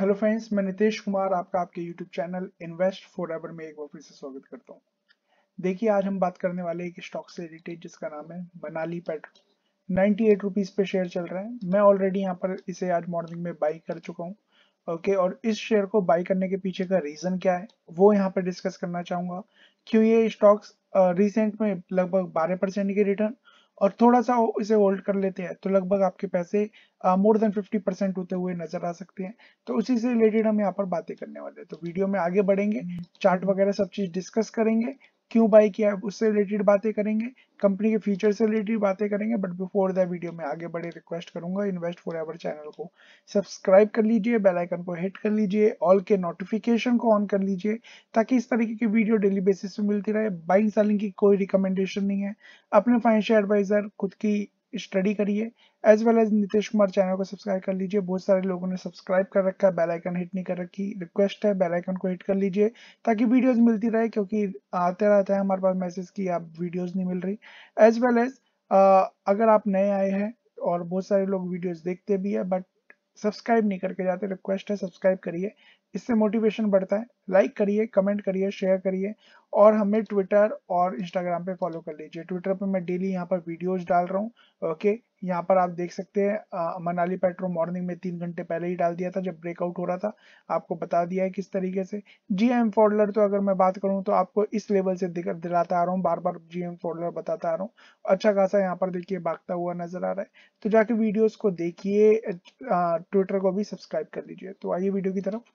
Hello friends मैं नितेश कुमार आपका आपके YouTube channel invest forever में एक बार फिर से स्वागत करता हूँ देखिए आज हम बात करने वाले एक स्टॉक से रिलेटेड जिसका नाम है Manali Petro ninety eight rupees पे शेयर चल रहा है मैं ऑलरेडी यहाँ पर इसे आज मॉर्निंग में बाई कर चुका हूँ ओके okay, और इस शेयर को बाई करने के पीछे का रीजन क्या है वो यहाँ पर डिस्कस करना चाहूंगा क्यों ये स्टॉक्स रिसेंट में लगभग बारह परसेंट के रिटर्न और थोड़ा सा इसे होल्ड कर लेते हैं तो लगभग आपके पैसे मोर देन 50 परसेंट होते हुए नजर आ सकते हैं तो उसी से रिलेटेड हम यहाँ पर बातें करने वाले हैं तो वीडियो में आगे बढ़ेंगे हम्म। चार्ट वगैरह सब चीज डिस्कस करेंगे क्यों बाई किया है उससे रिलेटेड बातें करेंगे कंपनी के फीचर से रिलेटेड बातें करेंगे बट बिफोर द वीडियो में आगे बढ़े रिक्वेस्ट करूंगा इन्वेस्ट फॉर एवर चैनल को सब्सक्राइब कर लीजिए बेल आइकन को हिट कर लीजिए ऑल के नोटिफिकेशन को ऑन कर लीजिए ताकि इस तरीके की वीडियो डेली बेसिस पे मिलती रहे बाइंग सेलिंग की कोई रिकमेंडेशन नहीं है अपने फाइनेंशियल एडवाइजर खुद की स्टडी करिए as well as Nitish Kumar channel को सब्सक्राइब कर लीजिए बहुत सारे लोगों ने सब्सक्राइब कर रखा है बेलाइकन हिट नहीं कर रखी रिक्वेस्ट है बेलाइकन को हिट कर लीजिए ताकि वीडियोज मिलती रहे क्योंकि आते रहता है हमारे पास मैसेज की आप वीडियोज नहीं मिल रही एज वेल एज अगर आप नए आए हैं और बहुत सारे लोग वीडियोज देखते भी है बट सब्सक्राइब नहीं करके जाते रिक्वेस्ट है सब्सक्राइब करिए इससे मोटिवेशन बढ़ता है लाइक करिए कमेंट करिए शेयर करिए और हमें ट्विटर और इंस्टाग्राम पे फॉलो कर लीजिए ट्विटर पे मैं डेली यहाँ पर वीडियोस डाल रहा हूँ ओके यहाँ पर आप देख सकते हैं मनाली पेट्रो मॉर्निंग में तीन घंटे पहले ही डाल दिया था जब ब्रेकआउट हो रहा था आपको बता दिया है किस तरीके से जी एम फोल्डर तो अगर मैं बात करूँ तो आपको इस लेवल से दिलाता आ रहा हूँ बार बार जी एम फोल्डर बताता आ रहा हूँ अच्छा खासा यहाँ पर देखिए भागता हुआ नजर आ रहा है तो जाके वीडियोज को देखिए ट्विटर को भी सब्सक्राइब कर लीजिए तो आइए वीडियो की तरफ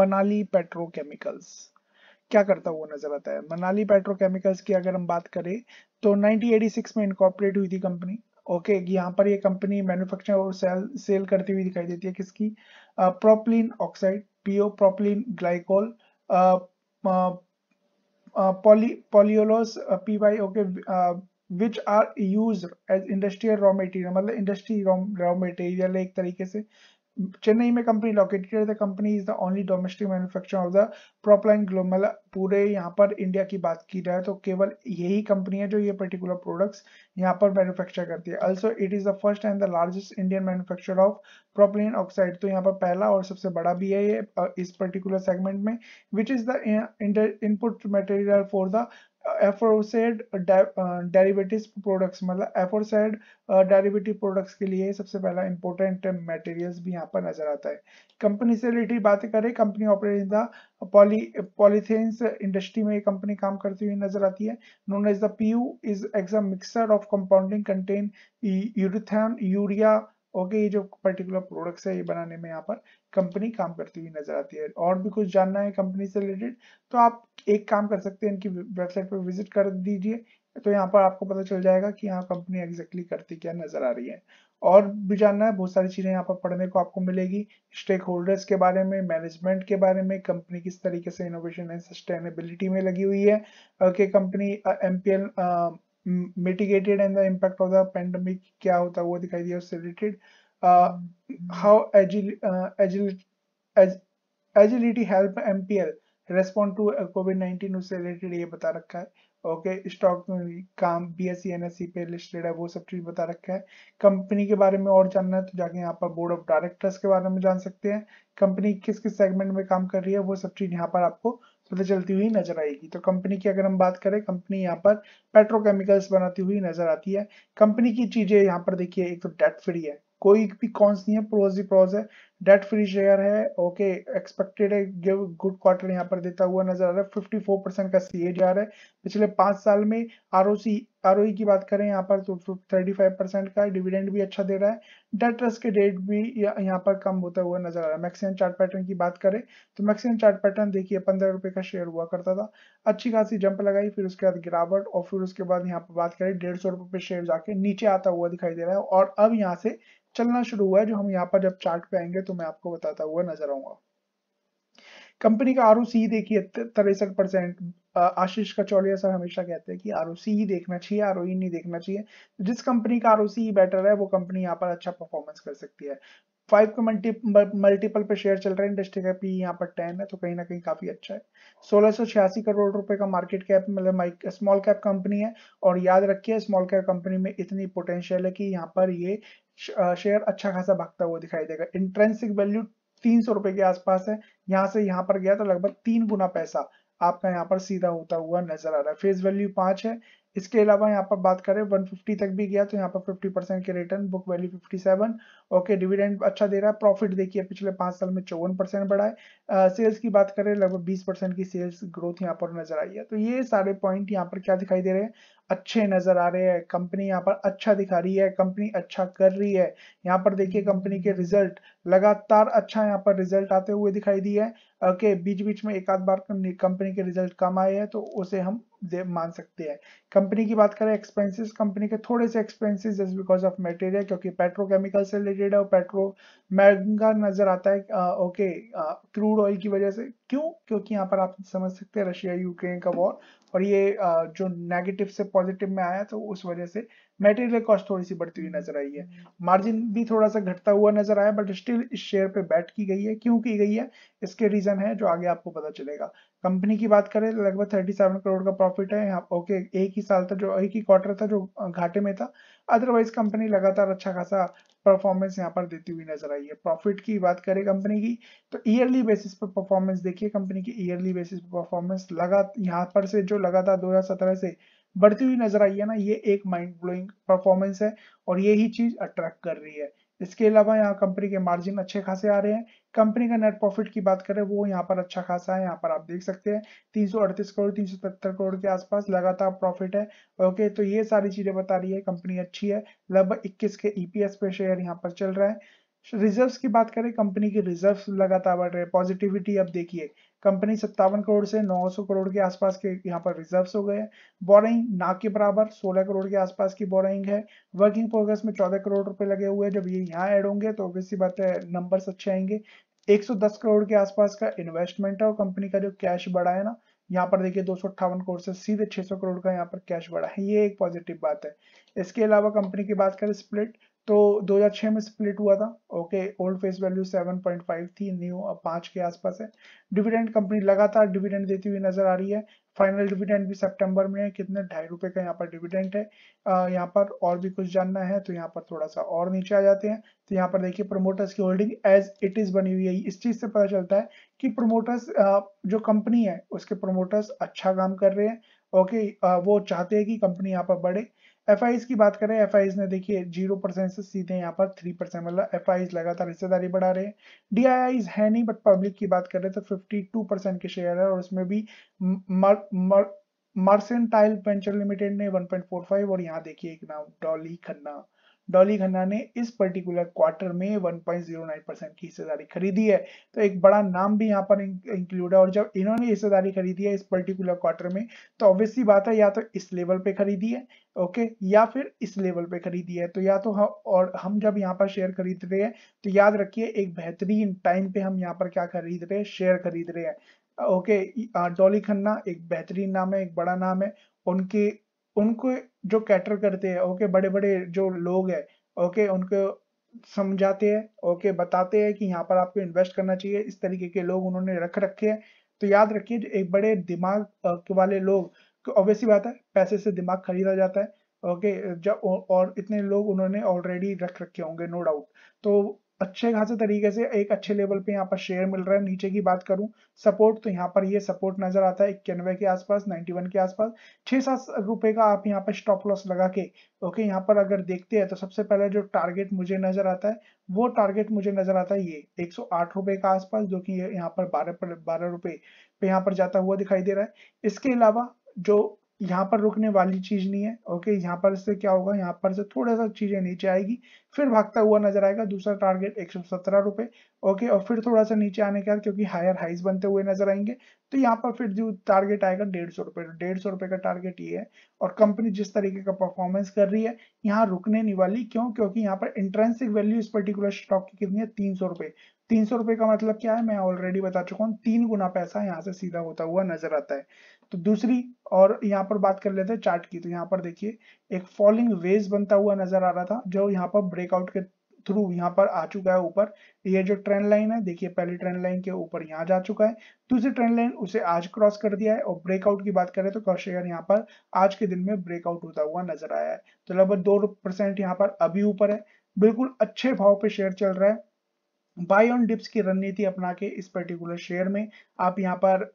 मनाली पेट्रोकेमिकल्स क्या करता हुआ नजर आता है मनाली पेट्रोकेमिकल्स की अगर हम बात करें तो 1986 में इनकॉपरेट हुई थी कंपनी ओके okay, यहाँ पर ये कंपनी मैन्युफैक्चर और सेल सेल करती हुई दिखाई देती है किसकी propylene oxide PO propylene glycol poly polyols P Y okay which are used as industrial raw material मतलब इंडस्ट्री रॉ मेटेरियल एक तरीके से चेन्नई में कंपनी लोकेटेड है company is the only domestic manufacturer of the propylene global पूरे यहाँ पर India की बात की जाए तो केवल यही कंपनी है जो ये पर्टिकुलर प्रोडक्ट्स यहाँ पर मैन्युफैक्चर करती है also it is the first and the largest Indian manufacture of propylene oxide तो यहाँ पर पहला और सबसे बड़ा भी है ये इस पर्टिकुलर सेगमेंट में which is the input material for the aforesaid derivative products मतलब एफोरसेड डेरिवेटिव प्रोडक्ट्स के लिए सबसे पहला इंपॉर्टेंट मटेरियल्स भी यहाँ पर नजर आता है कंपनी से रिलेटेड बातें करें company operate in the poly polyurethanes industry में कंपनी काम करती हुई नजर आती है known as the P U is exam mixer of compounding contain urethane urea okay ये जो पर्टिकुलर प्रोडक्ट्स है ये बनाने में यहाँ पर कंपनी काम करती हुई नजर आती है और भी कुछ जानना है कंपनी से रिलेटेड तो आप एक काम कर सकते हैं इनकी वेबसाइट पर विजिट कर दीजिए तो यहाँ पर आपको पता चल जाएगा कि यहाँ कंपनी एग्जैक्टली करती क्या नजर आ रही है और भी जानना है बहुत सारी चीजें यहाँ पर पढ़ने को आपको मिलेगी स्टेक होल्डर्स के बारे में मैनेजमेंट के बारे में कंपनी किस तरीके से इनोवेशन एंड सस्टेनेबिलिटी में लगी हुई है कि company MPL mitigated and the impact of the pandemic क्या होता है वो दिखाई दिया उससे related how agility help MPL respond to COVID 19 उससे रिलेटेड ये बता रखा है ओके स्टॉक काम B S C N S C पे लिस्टेड है वो सब चीज बता रखा है कंपनी के बारे में और जानना है तो जाके यहाँ पर बोर्ड ऑफ डायरेक्टर्स के बारे में जान सकते हैं कंपनी किस किस सेगमेंट में काम कर रही है वो सब चीज यहाँ पर आपको पता चलती हुई नजर आएगी तो कंपनी की अगर हम बात करें कंपनी यहाँ पर पेट्रोकेमिकल्स बनाती हुई नजर आती है कंपनी की चीजें यहाँ पर देखिए एक तो डेट फ्री है कोई भी कॉन्स नहीं है प्रोज ही प्रोज है डेट फ्री शेयर है ओके एक्सपेक्टेड है गिव गुड क्वार्टर यहाँ पर देता हुआ नजर आ रहा है 54 परसेंट का सी जा रहा है पिछले पांच साल में आर आर e की बात करें यहाँ पर तो 35 परसेंट का डिविडेंड भी अच्छा दे रहा है डेट रस के रेट भी यहाँ पर कम होता हुआ नजर आ रहा है मैक्सिमम चार्ट पैटर्न की बात करें तो मैक्सिमम चार्ट पैटर्न देखिए पंद्रह रुपए का शेयर हुआ करता था अच्छी खासी जंप लगाई फिर उसके बाद गिरावट और फिर उसके बाद यहाँ पर बात करें डेढ़ सौ रुपए शेयर जाके नीचे आता हुआ दिखाई दे रहा है और अब यहाँ से चलना शुरू हुआ है जो हम यहाँ पर जब चार्ट पे आएंगे तो मैं आपको बताता हुआ नजर आऊंगा कंपनी का आर e देखिए तिरसठ परसेंट आशीष कचौलिया सर हमेशा कहते हैं कि आर ही e देखना चाहिए आर e नहीं देखना चाहिए जिस कंपनी का आर बेटर है वो कंपनी यहाँ पर अच्छा परफॉर्मेंस कर सकती है फाइव के मल्टीपल पे शेयर चल रहे हैं इंडस्ट्री का पी यहाँ पर टेन है तो कहीं ना कहीं काफी अच्छा है सोलह करोड़ रुपए का मार्केट कैप मतलब स्मॉल कैप कंपनी है और याद रखिए स्मॉल कैप कंपनी में इतनी पोटेंशियल है कि यहाँ पर ये शेयर अच्छा खासा भागता हुआ दिखाई देगा इंट्रेंसिक वैल्यू तीन सौ रुपए के आसपास है यहाँ से यहाँ पर गया तो लगभग तीन गुना पैसा आपका यहाँ पर सीधा होता हुआ नजर आ रहा है फेस वैल्यू पांच है इसके अलावा यहाँ पर बात करें 150 तक भी गया तो यहाँ पर 50 परसेंट के return book value 57 okay dividend अच्छा दे रहा है प्रॉफिट देखिए पिछले पांच साल में चौवन परसेंट बढ़ा है सेल्स की बात करें लगभग 20 परसेंट की सेल्स ग्रोथ यहाँ पर नजर आई है तो ये सारे पॉइंट यहाँ पर क्या दिखाई दे रहे हैं अच्छे नजर आ रहे हैं कंपनी यहाँ पर अच्छा दिखा रही है कंपनी अच्छा कर रही है यहाँ पर देखिए कंपनी के रिजल्ट लगातार अच्छा यहाँ पर रिजल्ट आते हुए दिखाई दिए है ओके बीच बीच में एक आध बार कंपनी के रिजल्ट कम आए हैं तो उसे हम मान सकते हैं कंपनी की बात करें एक्सपेंसेस कंपनी के थोड़े से expenses just because of material क्योंकि पेट्रोकेमिकल से रिलेटेड है और पेट्रो महंगा नजर आता है आ, ओके क्रूड ऑयल की वजह से क्यों क्योंकि यहाँ पर आप समझ सकते हैं रशिया यूक्रेन का वॉर और ये आ, जो नेगेटिव से पॉजिटिव में आया तो उस वजह से मेटेरियल कॉस्ट थोड़ी सी बढ़ती हुई नजर आई है मार्जिन भी थोड़ा सा घटता हुआ नजर आया बट स्टिल इस शेयर पे बैट की गई है क्यों की गई है इसके रीजन है जो आगे आपको पता चलेगा कंपनी की बात करें लगभग थर्टी सेवन करोड़ का प्रॉफिट है यहाँ ओके एक ही साल था जो एक ही क्वार्टर था जो घाटे में था अदरवाइज कंपनी लगातार अच्छा खासा परफॉर्मेंस यहाँ पर देती हुई नजर आई है प्रॉफिट की बात करें कंपनी की तो ईयरली बेसिस पर परफॉर्मेंस देखिए कंपनी की ईयरली बेसिस पर परफॉर्मेंस लगा यहाँ पर से जो लगातार दो से बढ़ती हुई नजर आई है ना ये एक माइंड ब्लोइंग परफॉर्मेंस है और ये ही चीज अट्रैक्ट कर रही है इसके अलावा यहाँ कंपनी के मार्जिन अच्छे खासे आ रहे हैं कंपनी का नेट प्रॉफिट की बात करें वो यहाँ पर अच्छा खासा है यहाँ पर आप देख सकते हैं तीन करोड़ तीन करोड़ के आसपास लगातार प्रॉफिट है ओके तो ये सारी चीजें बता रही है कंपनी अच्छी है लगभग इक्कीस के ईपीएस e पे शेयर यहाँ पर चल रहा है रिजर्व्स की बात करें कंपनी के रिजर्व्स लगातार बढ़ रहे हैं पॉजिटिविटी अब देखिए कंपनी सत्तावन करोड़ से 900 करोड़ के आसपास के यहाँ पर रिजर्व हो गए बोरिंग ना के बराबर 16 करोड़ के आसपास की बोरिंग है वर्किंग प्रोग्रेस में 14 करोड़ रुपए लगे हुए हैं जब ये यहाँ ऐड होंगे तो ऑब्वियसली बात है नंबर अच्छे आएंगे 110 करोड़ के आसपास का इन्वेस्टमेंट है और कंपनी का जो कैश बढ़ा है ना यहाँ पर देखिए दो करोड़ से सीधे छह करोड़ का यहाँ पर कैश बढ़ा है ये एक पॉजिटिव बात है इसके अलावा कंपनी की बात करें स्प्लिट तो 2006 में स्प्लिट हुआ था ओके ओल्ड फेस वैल्यू 7.5 थी न्यू अब पांच के आसपास है डिविडेंड कंपनी लगातार डिविडेंड देती हुई नजर आ रही है फाइनल डिविडेंड भी सितंबर में है कितने ढाई रुपए का यहाँ पर डिविडेंड है यहाँ पर और भी कुछ जानना है तो यहाँ पर थोड़ा सा और नीचे आ जाते हैं तो यहाँ पर देखिए प्रमोटर्स की होल्डिंग एज इट इज बनी हुई है इस चीज से पता चलता है कि प्रमोटर्स जो कंपनी है उसके प्रमोटर्स अच्छा काम कर रहे हैं ओके वो चाहते हैं कि कंपनी यहाँ पर बढ़े एफ की बात करें एफ ने देखिए जीरो परसेंट से सीधे यहाँ पर थ्री परसेंट मतलब एफ लगातार हिस्सेदारी बढ़ा रहे हैं डी है नहीं बट पब्लिक की बात करें तो फिफ्टी टू परसेंट के शेयर है और उसमें भी मर्सेंटाइल वेंचर लिमिटेड ने 1.45 और यहाँ देखिए एक नाम डॉली खन्ना डॉली खन्ना ने इस पर्टिकुलर क्वार्टर में 1.09 परसेंट की हिस्सेदारी खरीदी है तो एक बड़ा नाम भी यहाँ पर इंक्लूड है और जब इन्होंने हिस्सेदारी खरीदी है इस पर्टिकुलर क्वार्टर में तो ऑब्वियसली बात है या तो इस लेवल पे खरीदी है ओके या फिर इस लेवल पे खरीदी है तो या तो हम और हम जब यहाँ पर शेयर खरीद रहे हैं तो याद रखिए एक बेहतरीन टाइम पे हम यहाँ पर क्या खरीद रहे हैं शेयर खरीद रहे हैं ओके डॉली खन्ना एक बेहतरीन नाम है एक बड़ा नाम है उनके उनको जो कैटर करते हैं ओके बड़े बड़े जो लोग हैं ओके उनको समझाते हैं ओके बताते हैं कि यहाँ पर आपको इन्वेस्ट करना चाहिए इस तरीके के लोग उन्होंने रख रखे हैं तो याद रखिए एक बड़े दिमाग के वाले लोग ऑब्वियसली तो बात है पैसे से दिमाग खरीदा जाता है ओके जब और इतने लोग उन्होंने ऑलरेडी रख रखे होंगे नो डाउट तो अच्छे खासे तरीके से एक अच्छे लेवल पे यहाँ पर शेयर मिल रहा है नीचे की बात करूं सपोर्ट तो यहाँ पर ये सपोर्ट नजर आता है इक्यानवे के आसपास 91 के आसपास छह सात रुपए का आप यहाँ पर स्टॉप लॉस लगा के ओके यहाँ पर अगर देखते हैं तो सबसे पहले जो टारगेट मुझे नजर आता है वो टारगेट मुझे नजर आता है ये एक रुपए का आसपास जो की यहाँ पर बारह बारह रुपए पे यहाँ पर जाता हुआ दिखाई दे रहा है इसके अलावा जो यहाँ पर रुकने वाली चीज नहीं है ओके यहाँ पर से क्या होगा यहाँ पर से थोड़ा सा चीजें नीचे आएगी फिर भागता हुआ नजर आएगा दूसरा टारगेट एक रुपए ओके और फिर थोड़ा सा नीचे आने के बाद क्योंकि हायर हाइज बनते हुए नजर आएंगे तो यहाँ पर फिर जो टारगेट आएगा डेढ़ सौ रुपए डेढ़ सौ रुपए का टारगेट ये है और कंपनी जिस तरीके का परफॉर्मेंस कर रही है यहाँ रुकने नहीं वाली क्यों क्योंकि यहाँ पर इंट्रेंसिक वैल्यू इस पर्टिकुलर स्टॉक की कितनी है तीन सौ रुपए तीन सौ रुपए का मतलब क्या है मैं ऑलरेडी बता चुका हूँ तीन गुना पैसा यहाँ से सीधा होता हुआ नजर आता है तो दूसरी और यहाँ पर बात कर लेते हैं चार्ट की तो यहाँ पर देखिए एक फॉलिंग वेज बनता हुआ नजर आ रहा था जो यहाँ पर ब्रेकआउट के थ्रू यहाँ पर आ चुका है ऊपर ये जो ट्रेंड लाइन है देखिए पहले ट्रेंड लाइन के ऊपर यहाँ जा चुका है दूसरी ट्रेंड लाइन उसे आज क्रॉस कर दिया है और ब्रेकआउट की बात करें तो कॉशेयर यहाँ पर आज के दिन में ब्रेकआउट होता हुआ नजर आया है तो लगभग दो परसेंट यहाँ पर अभी ऊपर है बिल्कुल अच्छे भाव पे शेयर चल रहा है बाय ऑन डिप्स की रणनीति अपना के इस पर्टिकुलर शेयर में आप यहाँ पर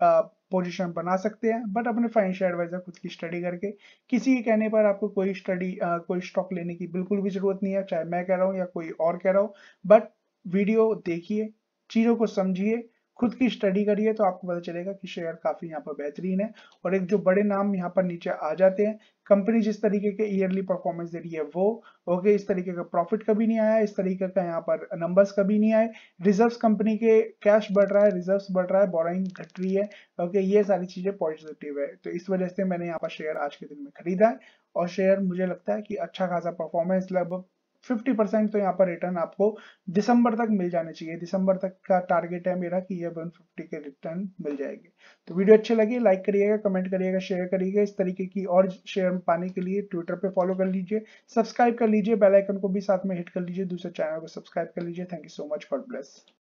पोजीशन बना सकते हैं बट अपने फाइनेंशियल एडवाइजर खुद की स्टडी करके किसी के कहने पर आपको कोई स्टडी कोई स्टॉक लेने की बिल्कुल भी जरूरत नहीं है चाहे मैं कह रहा हूँ या कोई और कह रहा हूँ बट वीडियो देखिए चीज़ों को समझिए खुद की स्टडी करिए तो आपको पता चलेगा कि शेयर काफी यहाँ पर बेहतरीन है और एक जो बड़े नाम यहाँ पर नीचे आ जाते हैं कंपनी जिस तरीके के ईयरली परफॉर्मेंस दे रही है वो ओके इस तरीके का प्रॉफिट कभी नहीं आया इस तरीके का यहाँ पर नंबर्स कभी नहीं आए रिजर्व्स कंपनी के कैश बढ़ रहा है रिजर्व्स बढ़ रहा है बोराइंग घट रही है ओके ये सारी चीजें पॉजिटिव है तो इस वजह से मैंने यहाँ पर शेयर आज के दिन में खरीदा है और शेयर मुझे लगता है कि अच्छा खासा परफॉर्मेंस मतलब लगभग फिफ्टी परसेंट तो यहाँ पर रिटर्न आपको दिसंबर तक मिल जाने चाहिए दिसंबर तक का टारगेट है मेरा कि ये वन फिफ्टी के रिटर्न मिल जाएंगे तो वीडियो अच्छी लगी लाइक करिएगा कमेंट करिएगा शेयर करिएगा इस तरीके की और शेयर पाने के लिए ट्विटर पे फॉलो कर लीजिए सब्सक्राइब कर लीजिए बेलाइकन को भी साथ में हिट कर लीजिए दूसरे चैनल को सब्सक्राइब कर लीजिए thank you so much for bless